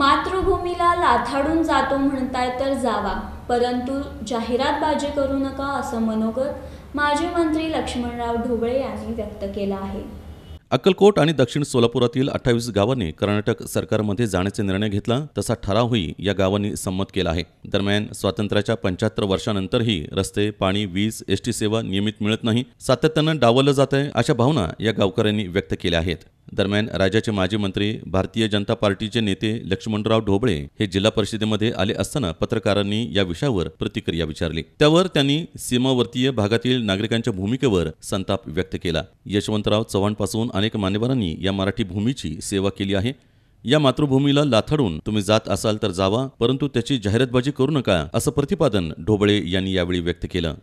मातृभूमीला लाथाडून जातो म्हणताय तर जावा परंतु जाहिरातबाजी करू नका असं मनोगत माजी मंत्री लक्ष्मणराव ढोबळे यांनी व्यक्त केलं आहे अक्कलकोट आणि दक्षिण सोलापुरातील अठ्ठावीस गावांनी कर्नाटक सरकारमध्ये जाण्याचा निर्णय घेतला तसा ठरावही या गावांनी संमत केला आहे दरम्यान स्वातंत्र्याच्या पंच्याहत्तर वर्षानंतरही रस्ते पाणी वीज एसटी सेवा नियमित मिळत नाही सातत्यानं डावलं जात आहे अशा भावना या गावकऱ्यांनी व्यक्त केल्या आहेत दरम्यान राज्याचे माजी मंत्री भारतीय जनता पार्टीचे नेते लक्ष्मणराव ढोबळे हे जिल्हा परिषदेमध्ये आले असताना पत्रकारांनी या विषयावर प्रतिक्रिया विचारली त्यावर त्यांनी सीमावर्तीय भागातील नागरिकांच्या भूमिकेवर संताप व्यक्त केला यशवंतराव चव्हाणपासून अनेक मान्यवरांनी या मराठी भूमीची सेवा केली आहे या मातृभूमीला लाथाडून तुम्ही जात असाल तर जावा परंतु त्याची जाहिरातबाजी करू नका असं प्रतिपादन ढोबळे यांनी यावेळी व्यक्त केलं